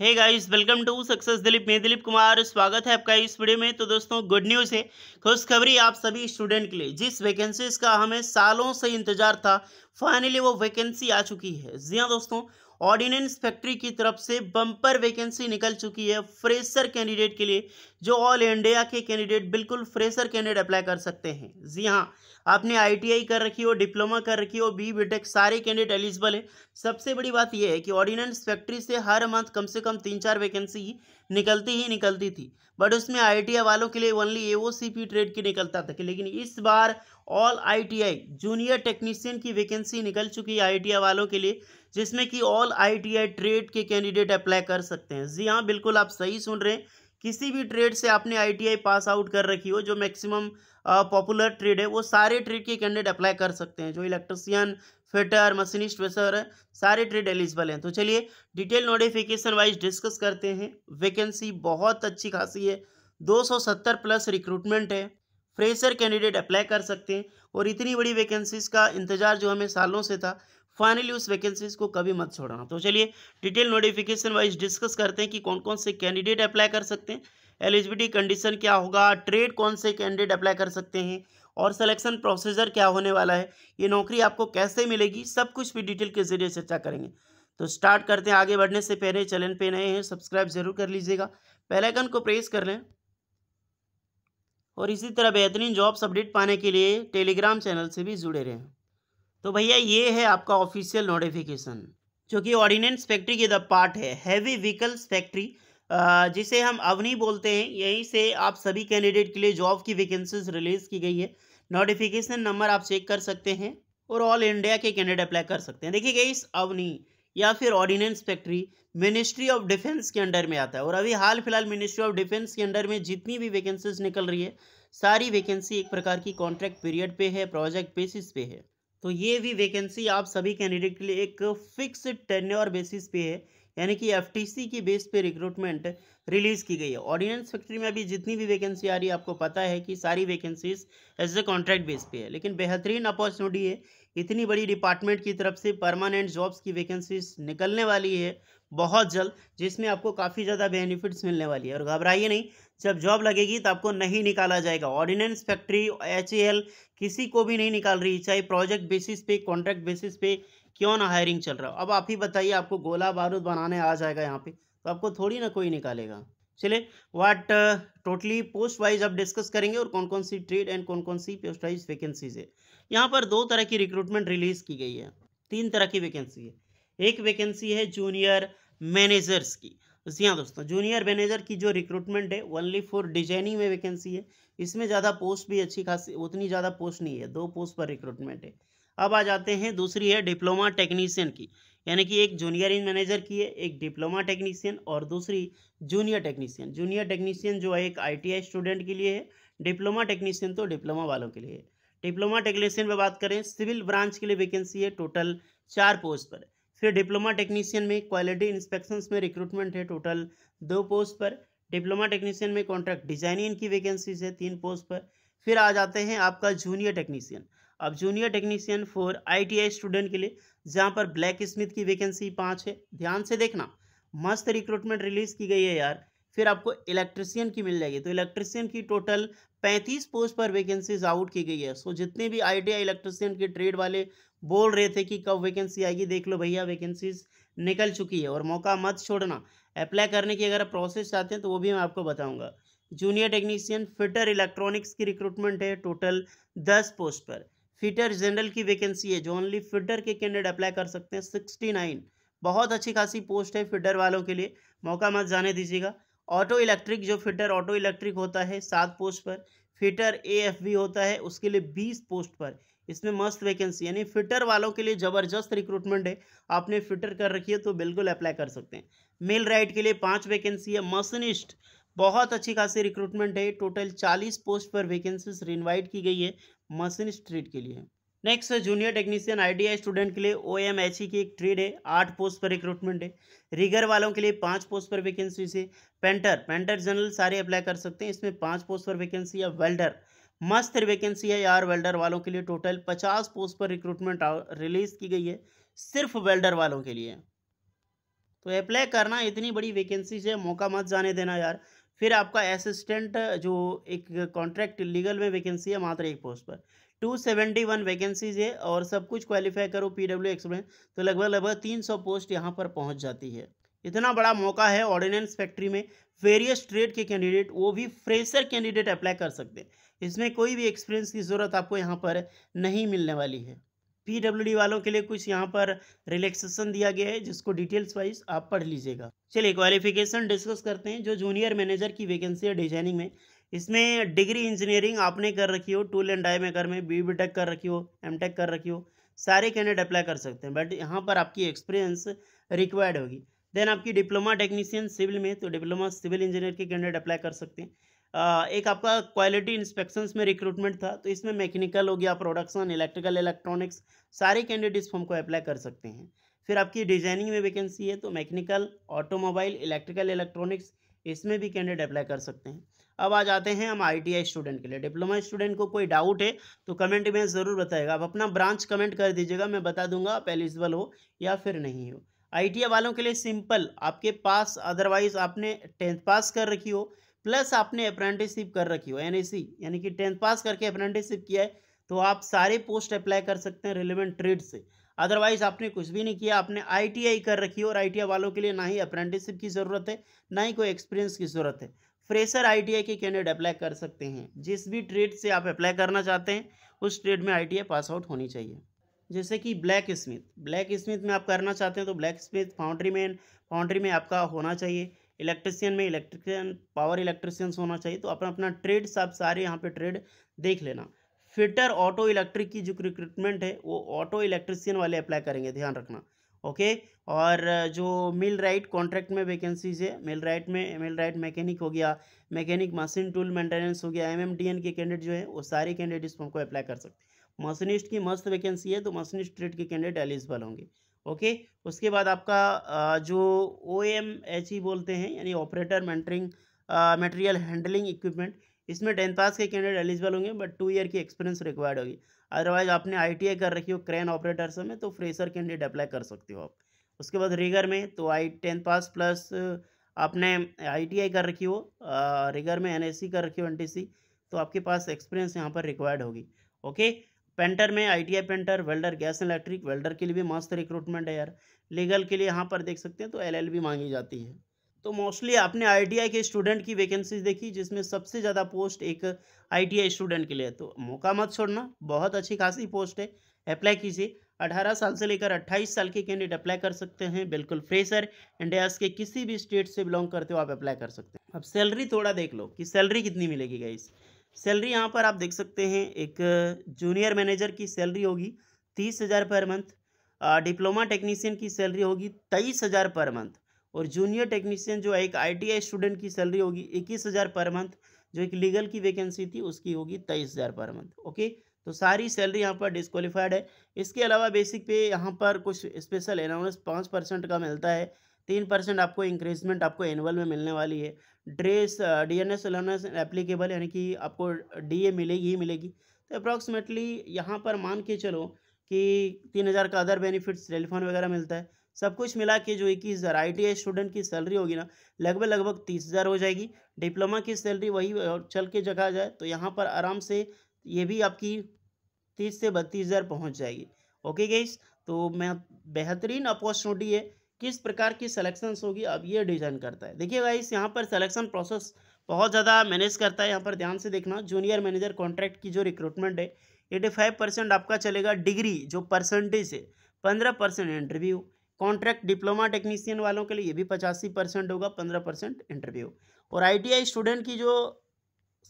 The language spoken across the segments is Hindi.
hey guys welcome to success Dilip मैं दिलीप कुमार स्वागत है आपका इस वीडियो में तो दोस्तों गुड न्यूज़ है खुशखबरी आप सभी स्टूडेंट के लिए जिस वैकेंसीज का हमें सालों से इंतजार था फाइनली वो वैकेंसी आ चुकी है जी हाँ दोस्तों ऑर्डिनेंस फैक्ट्री की तरफ से बम्पर वैकेंसी निकल चुकी है फ्रेशर कैंडिडेट के लिए जो ऑल इंडिया के कैंडिडेट बिल्कुल फ्रेशर कैंडिडेट अप्लाई कर सकते हैं जी हाँ आपने आईटीआई कर रखी हो डिप्लोमा कर रखी हो बी बीटेक सारे कैंडिडेट एलिजिबल है सबसे बड़ी बात यह है कि ऑर्डिनेंस फैक्ट्री से हर मंथ कम से कम तीन चार वैकेंसी निकलती ही निकलती थी बट उसमें आई वालों के लिए only A O C P trade की निकलता था लेकिन इस बार ऑल आईटीआई जूनियर टेक्नीशियन की वैकेंसी निकल चुकी है आई वालों के लिए जिसमें कि ऑल आईटीआई ट्रेड के कैंडिडेट अप्लाई कर सकते हैं जी हाँ बिल्कुल आप सही सुन रहे हैं किसी भी ट्रेड से आपने आईटीआई पास आउट कर रखी हो जो मैक्सिमम पॉपुलर ट्रेड है वो सारे ट्रेड के कैंडिडेट अप्लाई कर सकते हैं जो इलेक्ट्रिसियन फिटर मशीनिस्ट वेसर सारे ट्रेड एलिजिबल हैं तो चलिए डिटेल नोटिफिकेशन वाइज डिस्कस करते हैं वैकेंसी बहुत अच्छी खासी है 270 प्लस रिक्रूटमेंट है फ्रेशर कैंडिडेट अप्लाई कर सकते हैं और इतनी बड़ी वैकेंसीज का इंतजार जो हमें सालों से था फाइनली उस वैकेंसीज को कभी मत छोड़ना तो चलिए डिटेल नोटिफिकेशन वाइज डिस्कस करते हैं कि कौन कौन से कैंडिडेट अप्लाई कर सकते हैं एलिजिबिलिटी कंडीशन क्या होगा ट्रेड कौन से कैंडिडेट अप्लाई कर सकते हैं और सिलेक्शन प्रोसीजर क्या होने वाला है ये नौकरी आपको कैसे मिलेगी सब कुछ भी डिटेल के जरिए चर्चा करेंगे तो स्टार्ट करते हैं आगे बढ़ने से पहले चैनल पे नए हैं सब्सक्राइब जरूर कर लीजिएगा पहलाइकन को प्रेस कर लें और इसी तरह बेहतरीन जॉब्स अपडेट पाने के लिए टेलीग्राम चैनल से भी जुड़े रहें तो भैया ये है आपका ऑफिशियल नोटिफिकेशन जो कि ऑर्डिनेंस फैक्ट्री के द पार्ट है हैवी व्हीकल्स फैक्ट्री जिसे हम अवनी बोलते हैं यहीं से आप सभी कैंडिडेट के लिए जॉब की वैकेंसीज रिलीज़ की गई है नोटिफिकेशन नंबर आप चेक कर सकते हैं और ऑल इंडिया के कैंडिडेट अप्लाई कर सकते हैं देखिए इस अवनी या फिर ordinance factory ministry of defence के अंडर में आता है और अभी हाल फिलहाल मिनिस्ट्री ऑफ डिफेंस के अंडर में जितनी भी वैकेंसीज निकल रही है सारी वैकेंसी एक प्रकार की कॉन्ट्रैक्ट पीरियड पे है प्रोजेक्ट बेसिस पे है तो ये भी वैकेंसी आप सभी कैंडिडेट के लिए एक फिक्स टेन्योर बेसिस पे है यानी कि एफ की बेस पे रिक्रूटमेंट रिलीज़ की गई है ऑर्डिनेंस फैक्ट्री में अभी जितनी भी वैकेंसी आ रही है आपको पता है कि सारी vacancies as a contract base पे है लेकिन बेहतरीन अपॉर्चुनिटी है इतनी बड़ी डिपार्टमेंट की तरफ से परमानेंट जॉब्स की वैकेंसीज निकलने वाली है बहुत जल्द जिसमें आपको काफ़ी ज़्यादा बेनिफिट्स मिलने वाली है और घबराइए नहीं जब जॉब लगेगी तो आपको नहीं निकाला जाएगा ऑर्डिनेंस फैक्ट्री एच किसी को भी नहीं निकाल रही चाहे प्रोजेक्ट बेसिस पे कॉन्ट्रैक्ट बेसिस पे क्यों ना हायरिंग चल रहा हो अब आप ही बताइए आपको गोला बारूद बनाने आ जाएगा यहाँ पे तो आपको थोड़ी ना कोई निकालेगा चले व्हाट टोटली पोस्ट वाइज आप डिस्कस करेंगे और कौन कौन सी ट्रेड एंड कौन कौन सी पोस्ट वाइज वैकेंसीज है यहाँ पर दो तरह की रिक्रूटमेंट रिलीज की गई है तीन तरह की वैकेंसी है एक वैकेंसी है जूनियर मैनेजर्स की जी हाँ दोस्तों जूनियर मैनेजर की जो रिक्रूटमेंट है ओनली फॉर डिजाइनिंग में वैकेंसी है इसमें ज़्यादा पोस्ट भी अच्छी खासी उतनी ज़्यादा पोस्ट नहीं है दो पोस्ट पर रिक्रूटमेंट है अब आ जाते हैं दूसरी है डिप्लोमा टेक्नीशियन की यानी कि एक जूनियर इन मैनेजर की है एक डिप्लोमा टेक्नीशियन और दूसरी जूनियर टेक्नीशियन जूनियर टेक्नीशियन जो है एक आईटीआई स्टूडेंट के लिए है डिप्लोमा टेक्नीशियन तो डिप्लोमा वालों के लिए है डिप्लोमा टेक्नीशियन में बात करें सिविल ब्रांच के लिए वैकेंसी है टोटल चार पोस्ट पर फिर डिप्लोमा टेक्नीशियन में क्वालिटी इंस्पेक्शन में रिक्रूटमेंट है टोटल दो पोस्ट पर डिप्लोमा टेक्नीशियन में कॉन्ट्रैक्ट डिजाइनिंग की वैकेंसीज है तीन पोस्ट पर फिर आ जाते हैं आपका जूनियर टेक्नीशियन अब junior technician for ITI student के लिए जहाँ पर ब्लैक स्मिथ की वैकेंसी पाँच है ध्यान से देखना मस्त रिक्रूटमेंट रिलीज़ की गई है यार फिर आपको इलेक्ट्रिशियन की मिल जाएगी तो इलेक्ट्रिशियन की टोटल 35 पोस्ट पर वैकेंसीज आउट की गई है सो जितने भी आईटीआई इलेक्ट्रिशियन के ट्रेड वाले बोल रहे थे कि कब वैकेंसी आएगी देख लो भैया वैकेंसीज निकल चुकी है और मौका मत छोड़ना अप्लाई करने की अगर आप प्रोसेस चाहते हैं तो वो भी मैं आपको बताऊँगा जूनियर टेक्नीशियन फिटर इलेक्ट्रॉनिक्स की रिक्रूटमेंट है टोटल दस पोस्ट पर फीटर जनरल की वैकेंसी है जो ओनली फिटर के कैंडिडेट अप्लाई कर सकते हैं सिक्सटी नाइन बहुत अच्छी खासी पोस्ट है फिटर वालों के लिए मौका मत जाने दीजिएगा ऑटो इलेक्ट्रिक जो फिटर ऑटो इलेक्ट्रिक होता है सात पोस्ट पर फिटर ए एफ बी होता है उसके लिए बीस पोस्ट पर इसमें मस्त वैकेंसी यानी फिटर वालों के लिए ज़बरदस्त रिक्रूटमेंट है आपने फिटर कर रखी है तो बिल्कुल अप्लाई कर सकते हैं मेल राइट के लिए पाँच वैकेंसी है मसनिस्ट बहुत अच्छी खासी रिक्रूटमेंट है टोटल चालीस पोस्ट पर वैकेंसीज रिनवाइट की गई है मशीन स्ट्रीट के लिए next junior technician ITI student के लिए ओ एम e की एक ट्रेड है आठ पोस्ट पर रिक्रूटमेंट है रिगर वालों के लिए पांच पोस्ट पर वैकेंसी है पेंटर पेंटर जनरल सारे अप्लाई कर सकते हैं इसमें पांच पोस्ट पर वैकेंसी है वेल्डर मस्त वैकेंसी है यार वेल्डर वालों के लिए टोटल पचास पोस्ट पर रिक्रूटमेंट रिलीज की गई है सिर्फ वेल्डर वालों के लिए तो अप्लाई करना इतनी बड़ी वैकेंसी है मौका मत जाने देना यार फिर आपका असिस्टेंट जो एक कॉन्ट्रैक्ट लीगल में वैकेंसी है मात्र एक पोस्ट पर टू सेवेंटी वन वैकेंसीज है और सब कुछ क्वालिफाई करो पी डब्ल्यू एक्सपीरियंस तो लगभग लगभग तीन सौ पोस्ट यहाँ पर पहुँच जाती है इतना बड़ा मौका है ऑर्डिनेंस फैक्ट्री में वेरियस ट्रेड के कैंडिडेट वो भी फ्रेशर कैंडिडेट अप्लाई कर सकते हैं इसमें कोई भी एक्सपीरियंस की ज़रूरत आपको यहाँ पर नहीं मिलने वाली है पीडब्ल्यूडी वालों के लिए कुछ यहाँ पर रिलैक्सेशन दिया गया है जिसको डिटेल्स वाइज आप पढ़ लीजिएगा चलिए क्वालिफिकेशन डिस्कस करते हैं जो जूनियर मैनेजर की वैकेंसी है डिजाइनिंग में इसमें डिग्री इंजीनियरिंग आपने कर रखी हो टूल एंड डाई में कर में बी बी टेक कर रखी हो एम टेक कर रखी हो सारे कैंडिडेट अप्लाई कर सकते हैं बट यहाँ पर आपकी एक्सपीरियंस रिक्वायर्ड होगी देन आपकी डिप्लोमा टेक्नीशियन सिविल में तो डिप्लोमा सिविल इंजीनियर के कैंडिडेट अप्लाई कर सकते हैं एक आपका क्वालिटी इंस्पेक्शंस में रिक्रूटमेंट था तो इसमें मैकेनिकल हो गया प्रोडक्शन इलेक्ट्रिकल इलेक्ट्रॉनिक्स सारे कैंडिडेट्स फॉर्म को अप्लाई कर सकते हैं फिर आपकी डिजाइनिंग में वैकेंसी है तो मैकेनिकल ऑटोमोबाइल इलेक्ट्रिकल इलेक्ट्रॉनिक्स इसमें भी कैंडिडेट अप्लाई कर सकते हैं अब आ जाते हैं हम आईटीआई स्टूडेंट के लिए डिप्लोमा स्टूडेंट को कोई डाउट है तो कमेंट में ज़रूर बताएगा आप अपना ब्रांच कमेंट कर दीजिएगा मैं बता दूंगा आप एलिजिबल हो या फिर नहीं हो आईटीआई वालों के लिए सिंपल आपके पास अदरवाइज आपने टेंथ पास कर रखी हो प्लस आपने अप्रेंटिसशिप कर रखी हो एन यानी कि टेंथ पास करके अप्रेंटिसशिप किया है तो आप सारे पोस्ट अप्लाई कर सकते हैं रिलेवेंट ट्रेड से अदरवाइज आपने कुछ भी नहीं किया आपने आईटीआई कर रखी हो और आईटीआई वालों के लिए ना ही अप्रेंटिसशिप की ज़रूरत है ना ही कोई एक्सपीरियंस की ज़रूरत है फ्रेशर आई के कैंडिडेट अप्लाई कर सकते हैं जिस भी ट्रेड से आप अप्लाई करना चाहते हैं उस ट्रेड में आई पास आउट होनी चाहिए जैसे कि ब्लैक स्मिथ ब्लैक स्मिथ में आप करना चाहते हैं तो ब्लैक स्मिथ फाउंड्री में फाउंड्री में आपका होना चाहिए इलेक्ट्रिशियन में इलेक्ट्रिशियन पावर इलेक्ट्रिशियंस होना चाहिए तो अपना अपना ट्रेड सब सारे यहाँ पे ट्रेड देख लेना फिटर ऑटो इलेक्ट्रिक की जो रिक्रूटमेंट है वो ऑटो इलेक्ट्रिशियन वाले अप्लाई करेंगे ध्यान रखना ओके और जो मिल राइट कॉन्ट्रैक्ट में वैकेंसीज है मिल राइट में मिल राइट मैकेनिक हो गया मैकेनिक मशीन टूल मेंटेनेंस हो गया एमएमडीएन के कैंडिडेट जो है वो सारे कैंडिडेट इसको हमको अप्लाई कर सकते हैं मशीनिस्ट की मस्त वैकेंसी है तो मशीनिस्ट ट्रेड के कैंडिडेट एलिजिबल होंगे ओके उसके बाद आपका जो ओ एम एच ई बोलते हैं यानी operator mentoring material handling equipment इसमें टेंथ पास के कैंडिडेट एलिजिबल होंगे बट टू ईयर की एक्सपीरियंस रिक्वायर्ड होगी अदरवाइज आपने आई कर रखी हो क्रेन ऑपरेटर्स में तो फ्रेशर कैंडिडेट अप्लाई कर सकते हो आप उसके बाद रिगर में तो आई टेंथ पास प्लस आपने आई कर रखी हो रिगर में एन e कर रखी हो एन e, तो आपके पास एक्सपीरियंस यहाँ पर रिक्वायर्ड होगी ओके पेंटर में ITI painter welder gas and electric welder के लिए भी मस्त रिक्रूटमेंट है यार लीगल के लिए यहाँ पर देख सकते हैं तो एलएलबी मांगी जाती है तो मोस्टली आपने आईटीआई के स्टूडेंट की वैकेंसीज देखी जिसमें सबसे ज़्यादा पोस्ट एक आईटीआई स्टूडेंट के लिए तो मौका मत छोड़ना बहुत अच्छी खासी पोस्ट है अप्लाई कीजिए अठारह साल से लेकर अट्ठाईस साल के कैंडिडेट अप्लाई कर सकते हैं बिल्कुल फ्रेशर इंडिया के किसी भी स्टेट से बिलोंग करते हो आप अप्लाई कर सकते हैं अब सैलरी थोड़ा देख लो कि सैलरी कितनी मिलेगी गाइस सैलरी यहाँ पर आप देख सकते हैं एक जूनियर मैनेजर की सैलरी होगी तीस हज़ार पर मंथ डिप्लोमा टेक्नीशियन की सैलरी होगी तेईस हज़ार पर मंथ और जूनियर टेक्नीशियन जो एक आईटीआई स्टूडेंट की सैलरी होगी इक्कीस हज़ार पर मंथ जो एक लीगल की वैकेंसी थी उसकी होगी तेईस हज़ार पर मंथ ओके तो सारी सैलरी यहाँ पर डिस्कालीफाइड है इसके अलावा बेसिक पे यहाँ पर कुछ स्पेशल अलाउंस पाँच परसेंट का मिलता है तीन परसेंट आपको इंक्रीजमेंट आपको एनुअल में मिलने वाली है dress D N S applicable यानी कि आपको डी ए मिलेगी ही मिलेगी तो अप्रॉक्सीमेटली यहाँ पर मान के चलो कि तीन हज़ार का अदर बेनिफिट्स टेलीफोन वगैरह मिलता है सब कुछ मिला के जो इक्कीस हज़ार आई स्टूडेंट की सैलरी होगी ना लगभग लगभग तीस हज़ार हो जाएगी डिप्लोमा की सैलरी वही चल के जगह जाए तो यहाँ पर आराम से ये भी आपकी तीस से बत्तीस हज़ार पहुँच जाएगी ओके गईस तो मैं बेहतरीन अपॉर्चुनिटी है किस प्रकार की सिलेक्शंस होगी अब ये डिजाइन करता है देखिए गाइस यहाँ पर सिलेक्शन प्रोसेस बहुत ज़्यादा मैनेज करता है यहाँ पर ध्यान से देखना जूनियर मैनेजर कॉन्ट्रैक्ट की जो रिक्रूटमेंट है एटी फाइव परसेंट आपका चलेगा डिग्री जो परसेंटेज है पंद्रह percent interview contract diploma technician वालों के लिए ये भी पचासी परसेंट होगा पंद्रह परसेंट इंटरव्यू और आई स्टूडेंट की जो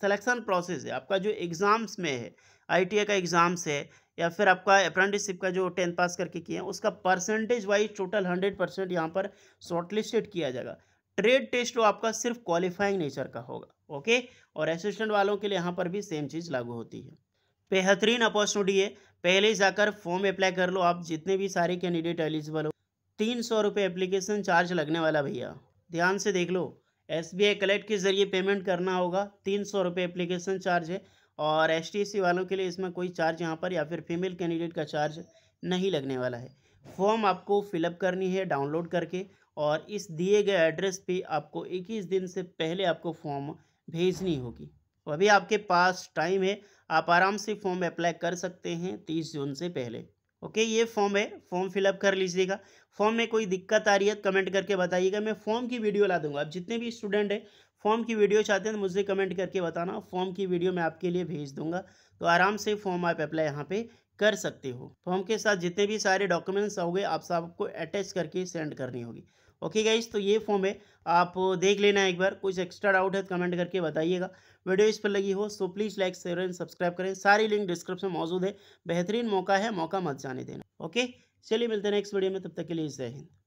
सलेक्शन प्रोसेस है आपका जो एग्ज़ाम्स में है आई का एग्ज़ाम्स है या फिर आपका अप्रेंटिसशिप का जो टेंथ पास करके किए हैं उसका percentage wise total hundred percent यहाँ पर शॉर्टलिस्टेड किया जाएगा ट्रेड टेस्ट वो आपका सिर्फ क्वालिफाइंग नेचर का होगा ओके और असिस्टेंट वालों के लिए यहाँ पर भी सेम चीज़ लागू होती है बेहतरीन अपॉर्चुनिटी है पहले जाकर फॉर्म अप्लाई कर लो आप जितने भी सारे कैंडिडेट एलिजिबल हो तीन सौ चार्ज लगने वाला भैया ध्यान से देख लो एस कलेक्ट के ज़रिए पेमेंट करना होगा तीन सौ चार्ज है और एस टी वालों के लिए इसमें कोई चार्ज यहाँ पर या फिर फीमेल कैंडिडेट का चार्ज नहीं लगने वाला है फॉर्म आपको फिलअप करनी है डाउनलोड करके और इस दिए गए एड्रेस पे आपको 21 दिन से पहले आपको फॉर्म भेजनी होगी तो अभी आपके पास टाइम है आप आराम से फॉर्म अप्लाई कर सकते हैं 30 जून से पहले ओके ये फॉर्म है फॉर्म फिलअप कर लीजिएगा फॉर्म में कोई दिक्कत आ रही है कमेंट करके बताइएगा मैं फॉर्म की वीडियो ला दूंगा आप जितने भी स्टूडेंट हैं फॉर्म की वीडियो चाहते हैं तो मुझे कमेंट करके बताना फॉर्म की वीडियो मैं आपके लिए भेज दूंगा तो आराम से फॉर्म आप अप्लाई यहाँ पे कर सकते हो फॉर्म तो के साथ जितने भी सारे डॉक्यूमेंट्स आओगे आप सबको अटैच करके सेंड करनी होगी ओके गाइज तो ये फॉर्म है आप देख लेना एक बार कुछ एक्स्ट्रा डाउट है तो कमेंट करके बताइएगा वीडियो इस पर लगी हो so please like share and subscribe करें सारी लिंक डिस्क्रिप्शन में मौजूद है बेहतरीन मौका है मौका मत जाने देना ओके चलिए मिलते हैं नेक्स्ट वीडियो में तब तक के लिए जय हिंद